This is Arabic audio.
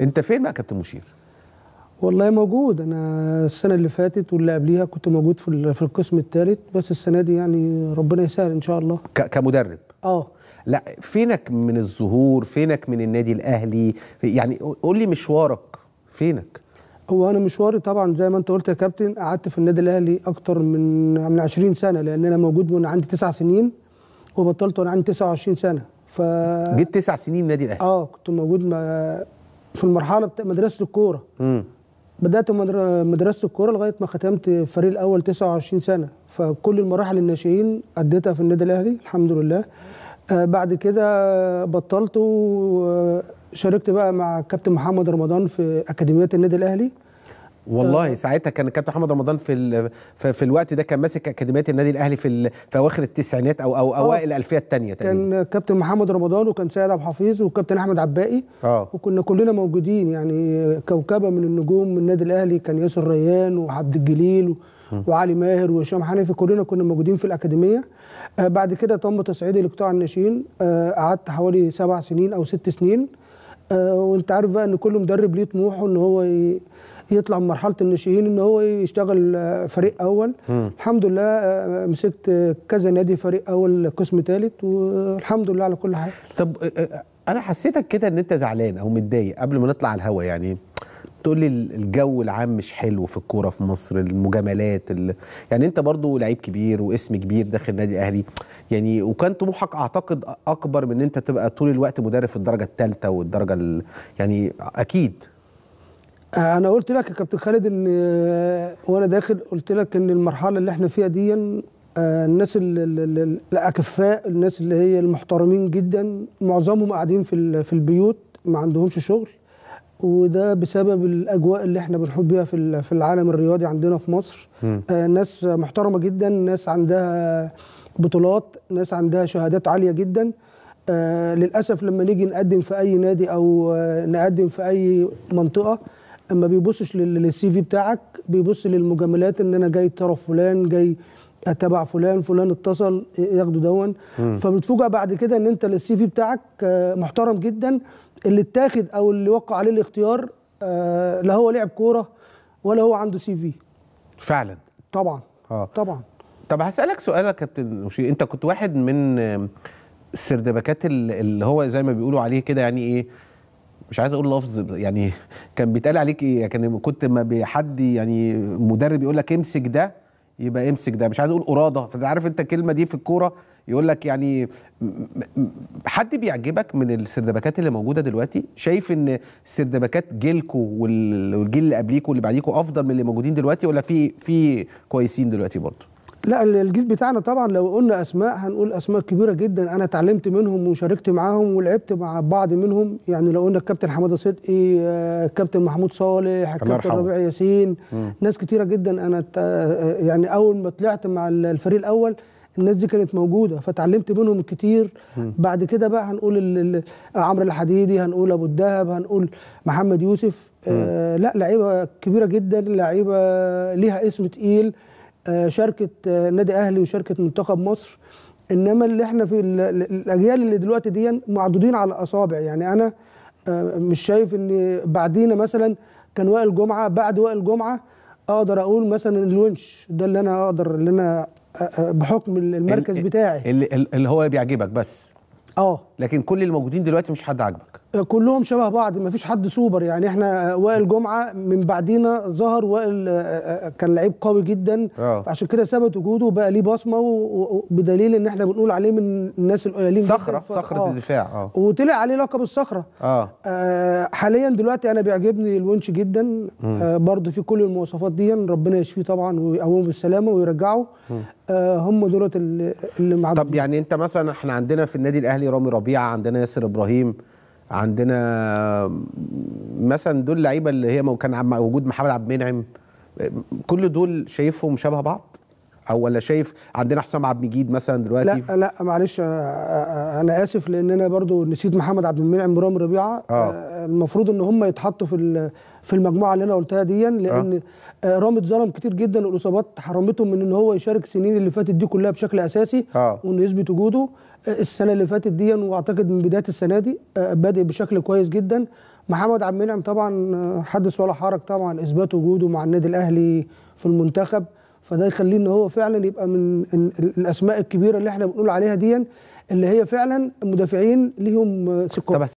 انت فين بقى كابتن مشير والله موجود انا السنه اللي فاتت واللي قبليها كنت موجود في في القسم الثالث بس السنه دي يعني ربنا يسهل ان شاء الله ك كمدرب اه لا فينك من الظهور فينك من النادي الاهلي يعني قول لي مشوارك فينك هو انا مشواري طبعا زي ما انت قلت يا كابتن قعدت في النادي الاهلي اكتر من من 20 سنه لان انا موجود من عندي 9 سنين وبطلت وانا عندي 29 سنه ف جيت 9 سنين نادي الاهلي اه كنت موجود ما في المرحله بتاع مدرسه الكوره بدات مدرسه الكوره لغايه ما ختمت الفريق الاول 29 سنه فكل المراحل الناشئين اديتها في النادي الاهلي الحمد لله آه، بعد كده بطلت وشاركت آه، بقى مع كابتن محمد رمضان في اكاديميه النادي الاهلي والله طيب. ساعتها كان الكابتن محمد رمضان في في الوقت ده كان ماسك اكاديميه النادي الاهلي في في اواخر التسعينات او او آه. اوائل الالفيه الثانيه تقريبا كان كابتن محمد رمضان وكان سيد عبد الحفيظ وكابتن احمد عباقي اه وكنا كلنا موجودين يعني كوكبه من النجوم من النادي الاهلي كان ياسر ريان وعبد الجليل وعلي ماهر وهشام حنفي كلنا كنا موجودين في الاكاديميه آه بعد كده تم تصعيدي لقطاع الناشئين آه قعدت حوالي سبع سنين او ست سنين آه وانت عارف بقى ان كل مدرب ليه طموحه ان هو ي... يطلع من مرحله الناشئين ان هو يشتغل آه، فريق اول م. الحمد لله آه، مسكت آه، كذا نادي فريق اول قسم ثالث والحمد لله على كل حاجه طب انا حسيتك كده ان انت زعلان او متضايق قبل ما نطلع على الهوا يعني تقول لي الجو العام مش حلو في الكوره في مصر المجاملات ال... يعني انت برضو لعيب كبير واسم كبير داخل النادي الاهلي يعني وكان طموحك اعتقد اكبر من ان انت تبقى طول الوقت مدرب في الدرجه الثالثه والدرجه ال... يعني اكيد آه، انا قلت لك يا كابتن خالد ان آه، وانا داخل قلت لك ان المرحله اللي احنا فيها دي آه، الناس الاكفاء الناس اللي هي المحترمين جدا معظمهم قاعدين في في البيوت ما عندهمش شغل وده بسبب الاجواء اللي احنا بنحط بيها في في العالم الرياضي عندنا في مصر ناس محترمه جدا ناس عندها بطولات ناس عندها شهادات عاليه جدا للاسف لما نيجي نقدم في اي نادي او نقدم في اي منطقه ما بيبصش للسي في بتاعك بيبص للمجاملات ان انا جاي طرف فلان جاي اتبع فلان فلان اتصل ياخدوا دون فبتفوجئ بعد كده ان انت السي في بتاعك آه، محترم جدا اللي اتاخد او اللي وقع عليه الاختيار آه، لا هو لعب كوره ولا هو عنده سي في فعلا طبعا اه طبعا طب هسالك سؤال يا كابتن مشير انت كنت واحد من السردبكات اللي هو زي ما بيقولوا عليه كده يعني ايه مش عايز اقول لفظ يعني كان بيتقال عليك ايه يعني كان كنت ما حد يعني مدرب يقول لك امسك ده يبقى امسك ده مش عايز اقول اراده فانت عارف انت الكلمه دي في الكوره يقول لك يعني حد بيعجبك من السردباكات اللي موجوده دلوقتي شايف ان السردباكات جيلكو والجيل اللي قبليكوا واللي بعديكوا افضل من اللي موجودين دلوقتي ولا في في كويسين دلوقتي برضه لا الجيل بتاعنا طبعا لو قلنا اسماء هنقول اسماء كبيره جدا انا اتعلمت منهم وشاركت معاهم ولعبت مع بعض منهم يعني لو قلنا الكابتن حماده صدقي الكابتن آه، محمود صالح الكابتن ربيع ياسين مم. ناس كتيره جدا انا يعني اول ما طلعت مع الفريق الاول الناس دي كانت موجوده فتعلمت منهم كتير مم. بعد كده بقى هنقول عمرو الحديدي هنقول ابو الدهب هنقول محمد يوسف آه لا لعيبه كبيره جدا لعيبه ليها اسم تقيل آه، شركه آه، نادي اهلي وشركه منتخب مصر انما اللي احنا في الاجيال اللي دلوقتي دي معدودين على الاصابع يعني انا آه، مش شايف ان بعدينا مثلا كان وائل جمعه بعد وائل جمعه اقدر اقول مثلا الونش ده اللي انا اقدر اللي انا بحكم المركز بتاعي اللي, هو بيعجبك بس اه لكن كل الموجودين دلوقتي مش حد عاجبك كلهم شبه بعض ما فيش حد سوبر يعني احنا وائل جمعه من بعدينا ظهر وائل آه، آه، آه، كان لعيب قوي جدا أوه. عشان كده ثبت وجوده وبقى ليه بصمه وبدليل ان احنا بنقول عليه من الناس القليلين صخره صخره أوه. الدفاع اه وطلع عليه لقب الصخره اه, حاليا دلوقتي انا بيعجبني الونش جدا برضه في كل المواصفات دي ربنا يشفيه طبعا ويقومه بالسلامه ويرجعه هم دولت اللي معدودين طب يعني انت مثلا احنا عندنا في النادي الاهلي رامي ربيعه عندنا ياسر ابراهيم عندنا مثلا دول اللعيبه اللي هي كان وجود محمد عبد المنعم كل دول شايفهم شبه بعض او ولا شايف عندنا حسام عبد المجيد مثلا دلوقتي لا لا معلش انا اسف لان انا برضو نسيت محمد عبد المنعم ورام ربيعه آه. المفروض ان هم يتحطوا في في المجموعه اللي انا قلتها دي آه. لان آه. رام اتظلم كتير جدا الاصابات حرمته من ان هو يشارك السنين اللي فاتت دي كلها بشكل اساسي آه. وانه يثبت وجوده السنه اللي فاتت دي واعتقد من بدايه السنه دي بادئ بشكل كويس جدا محمد عبد المنعم طبعا حدث ولا حرج طبعا اثبات وجوده مع النادي الاهلي في المنتخب فده يخليه ان هو فعلا يبقى من الاسماء الكبيره اللي احنا بنقول عليها دي اللي هي فعلا مدافعين ليهم ثقه